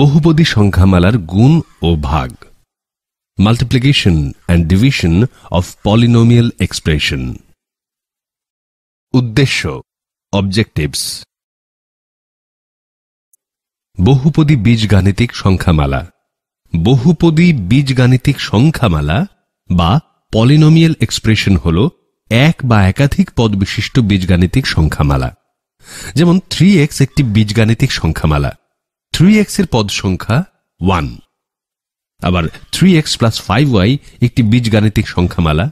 বহুপদী সংখ্যামালার গুণ ও ভাগ multiplication and division of polynomial expression উদ্দেশ্য অবজেক্টিভস বহুপদী বীজগাণিতিক সংখ্যামালা বহুপদী বীজগাণিতিক সংখ্যামালা বা পলিনোমিয়াল এক্সপ্রেশন হল এক বা একাধিক পদ বিশিষ্ট বীজগাণিতিক সংখ্যামালা যেমন থ্রি একটি বীজগাণিতিক সংখ্যামালা থ্রি এক্স এর পদ সংখ্যা ওয়ান আবার three x plus five y একটি বীজগাণিতিক সংখ্যামালা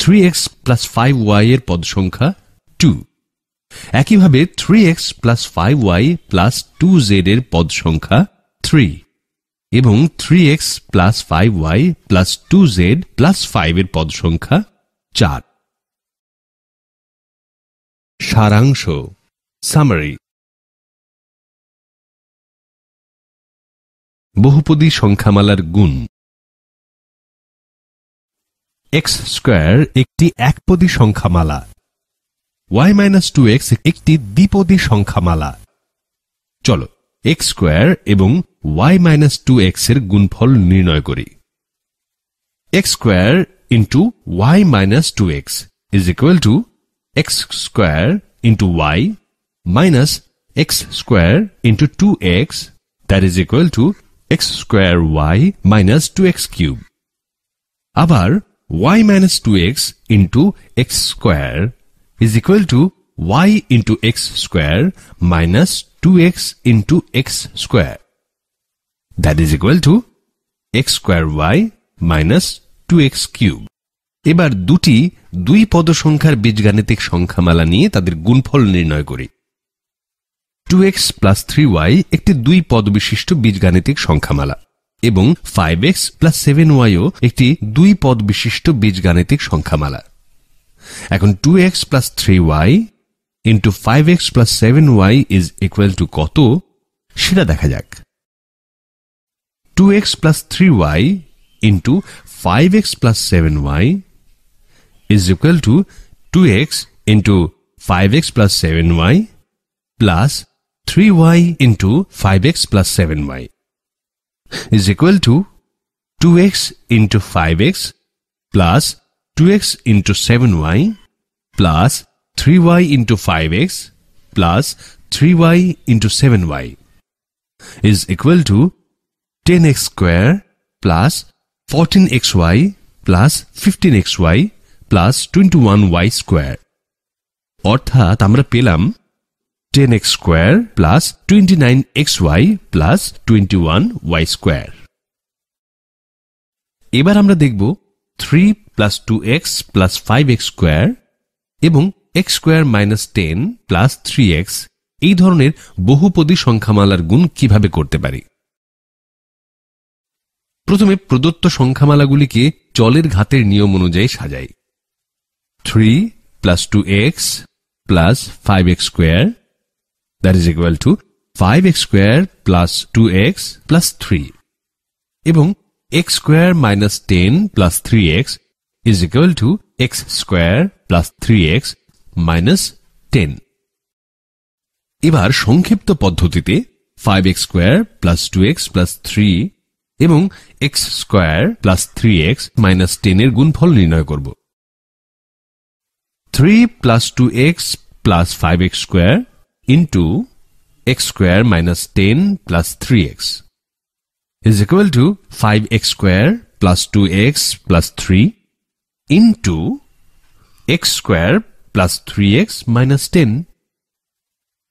three x plus five y এর পদ সংখ্যা টু একইভাবে three x plus five y plus two z এর পদ সংখ্যা থ্রি এবং three x plus five y plus two z plus five এর পদ সংখ্যা চার সারাংশ সামারি বহুপদী সংখ্যামালার গুণ এক্স স্কোয়ার একটি একপদী সংখ্যামালা ওয়াই মাইনাস টু এক্স একটি দ্বিপদী সংখ্যামালা চলো এক্স স্কোয়ার এবং ওয়াই মাইনাস টু এক্স এর গুণফল নির্ণয় করি x square into y minus two x is equal to x square into y minus x square into two x that is equal to x square y minus two x cube আবার y minus two x into x square is equal to y into x square minus two x into x square that is equal to x square y minus two x cube এবার দুটি দুই পদ সংখ্যার বীজগাণিতিক সংখ্যামালা নিয়ে তাদের গুণফল নির্ণয় করি two x plus three y একটি দুই পদ বিশিষ্ট বীজগাণিতিক সংখ্যামালা এবং ফাইভ এক্স প্লাস সেভেন ওয়াইও একটি দুই পদ বিশিষ্ট বীজগাণিতিক সংখ্যামালা এখন two x plus three y into five x plus seven y is equal to কত সেটা দেখা যাক two x plus three y into five x plus seven y is equal to two x into five x plus seven y plus 3y into 5x plus 7y is equal to 2x into 5x plus 2x into 7y plus 3y into 5x plus 3y into 7y is equal to 10x square plus 14xy plus 15xy plus twenty one y square অর্থাৎ আমরা পেলাম ten x square plus twenty nine x y plus twenty one y square এবার আমরা দেখব three plus two x plus five x square এবং x square minus ten plus three x এই ধরনের বহুপদী সংখ্যামালার গুণ কিভাবে করতে পারি প্রথমে প্রদত্ত সংখ্যামালাগুলিকে চলের ঘাতের নিয়ম অনুযায়ী সাজাই three plus two x plus five x square that is equal to five x square plus two x plus three এবং x square minus ten plus three x is equal to x square plus three x minus ten এবার সংক্ষিপ্ত পদ্ধতিতে five x square plus two x plus three এবং x square plus three x minus ten এর গুণ ফল নির্ণয় করব three plus two x plus five x square into x square minus 10 plus 3x is equal to 5x square plus 2x plus 3 into x square plus 3x minus 10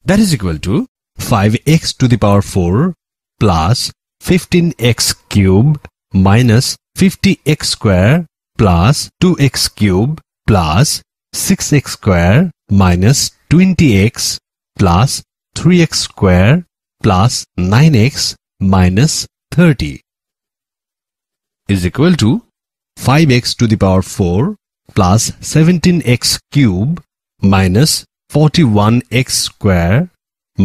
that is equal to 5x to the power 4 plus 15x cube minus 50x square plus 2x cube plus 6x square minus 20x plus 3x square plus 9x minus 30 is equal to 5x to the power 4 plus 17x cube minus 41x square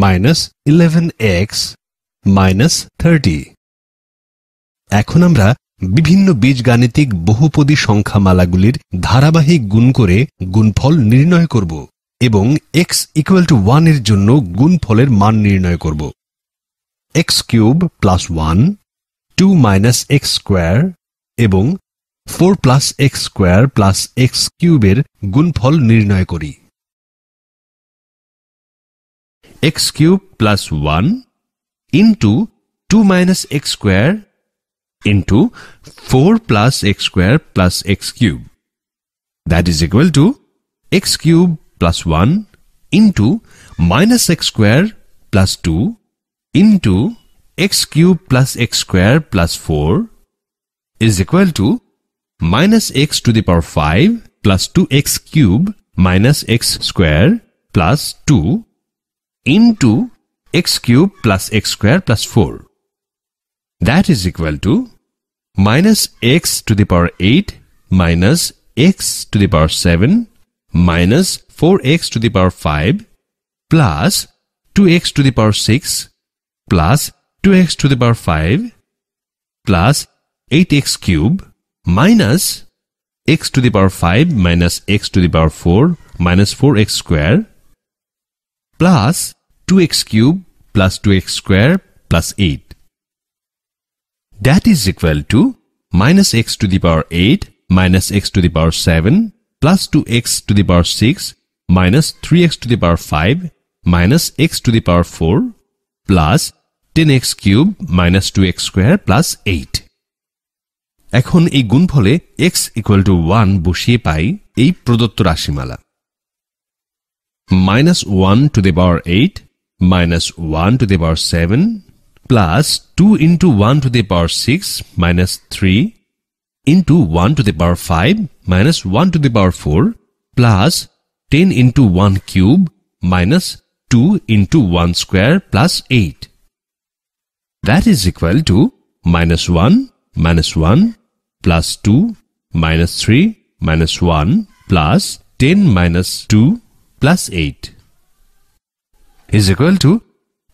minus 11x minus 30 এখন আমরা বিভিন্ন বীজগাণিতিক বহুপদী সংখ্যামালাগুলির ধারাবাহিক গুণ করে গুণফল নির্ণয় করব এবং x ইকুয়াল টু ওয়ান এর জন্য গুণফলের মান নির্ণয় করব x cube plus one two minus x square এবং four plus x square plus x কিউবের গুণফল নির্ণয় করি x cube plus one into two minus x square into four plus x square plus x cube that is equal to x cube plus 1 into minus x square plus 2 into x cube plus x square plus 4 is equal to minus x to the power 5 plus 2x cube minus x square plus 2 into x cube plus x square plus 4. That is equal to minus x to the power 8 minus x to the power 7 minus 4x to the power 5 plus 2x to the power 6 plus 2x to the power 5 plus 8x cube minus x to the power 5 minus x to the power 4 minus 4x square plus 2x cube plus 2x square plus 8. That is equal to minus x to the power 8 minus x to the power 7 plus 2x to the power 6 minus 3x to the power 5 minus x to the power 4 plus 10x cube minus 2x square plus 8 এখন এই গুণফলে x equal to one বসিয়ে পাই এই প্রদত্ত রাশিমালা minus one to the power eight minus one to the power seven plus two into one to the power six minus three into one to the power five minus one to the power four plus 10 into 1 cube minus 2 into 1 square plus 8. That is equal to minus 1 minus 1 plus 2 minus 3 minus 1 plus 10 minus 2 plus 8 is equal to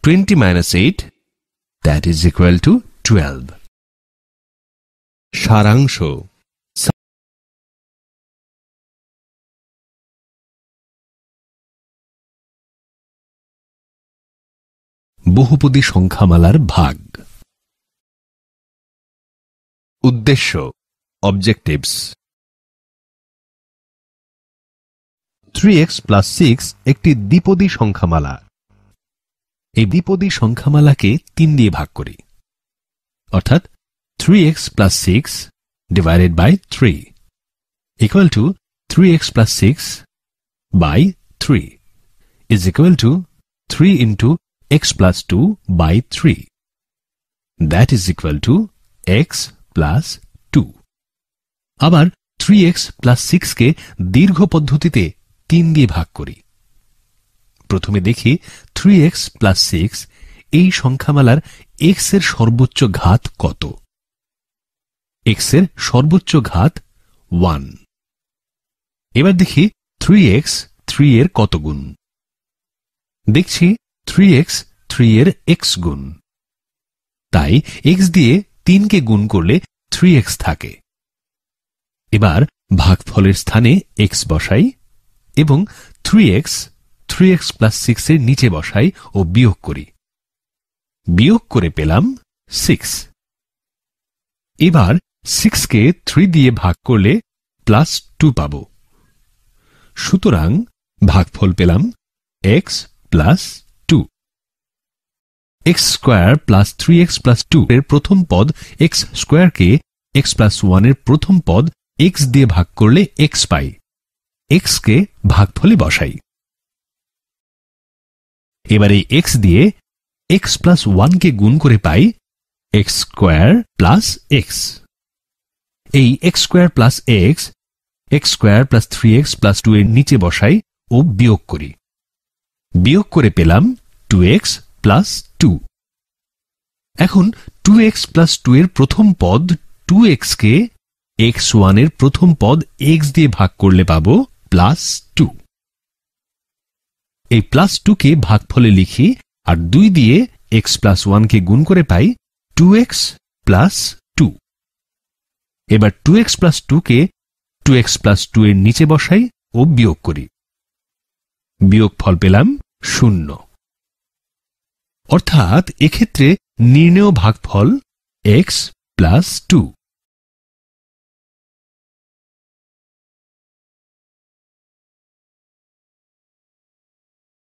20 minus 8 that is equal to 12. সারাংশ বহুপদী সংখ্যামালার ভাগ উদ্দেশ্য objectives three x plus six একটি দ্বিপদী সংখ্যামালা এই দ্বিপদী সংখ্যামালাকে তিন দিয়ে ভাগ করি অর্থাৎ three x plus six divided by three equal to three x plus six by three is equal to three into x plus 2 by 3. That is equal to x plus 2. আবার 3x plus কে দীর্ঘ পদ্ধতিতে তিন দিয়ে ভাগ করি প্রথমে দেখি three x plus six এই সংখ্যামালার এক্স এর সর্বোচ্চ ঘাত কত এক্স এর সর্বোচ্চ ঘাত ওয়ান এবার দেখি থ্রি এক্স থ্রি এর কত গুণ দেখছি থ্রি এক্স থ্রি এর এক্স গুণ তাই এক্স দিয়ে তিনকে গুণ করলে থ্রি এক্স থাকে এবার ভাগফলের স্থানে এক্স বসাই এবং three x three x plus six এর নিচে বসাই ও বিয়োগ করি বিয়োগ করে পেলাম সিক্স এবার সিক্সকে থ্রি দিয়ে ভাগ করলে প্লাস টু পাব সুতরাং ভাগফল পেলাম x plus x square plus three x plus two এর প্রথম পদ এক্স স্কোয়ারকে এক্স প্লাস ওয়ানের প্রথম পদ এক্স দিয়ে ভাগ করলে এক্স পাই এক্সকে ভাগফলে বসাই এবারে এক্স দিয়ে এক্স প্লাস ওয়ানকে গুণ করে পাই এক্স স্কোয়ার প্লাস এক্স এই x square plus x x square plus three x plus two এর নিচে বসাই ও বিয়োগ করি বিয়োগ করে পেলাম টু এক্স প্লাস টু এখন টু এক্স প্লাস টু এর প্রথম পদ টু এক্সকে এক্স ওয়ানের প্রথম পদ এক্স দিয়ে ভাগ করলে পাব প্লাস টু এই প্লাস টুকে ভাগফলে লিখি আর দুই দিয়ে এক্স প্লাস ওয়ানকে গুণ করে পাই টু এক্স প্লাস টু এবার টু এক্স প্লাস টুকে টু এক্স প্লাস টু এর নিচে বসাই ও বিয়োগ করি বিয়োগ ফল পেলাম শূন্য অর্থাৎ এক্ষেত্রে নির্ণেয় ভাগফল এক্স প্লাস টু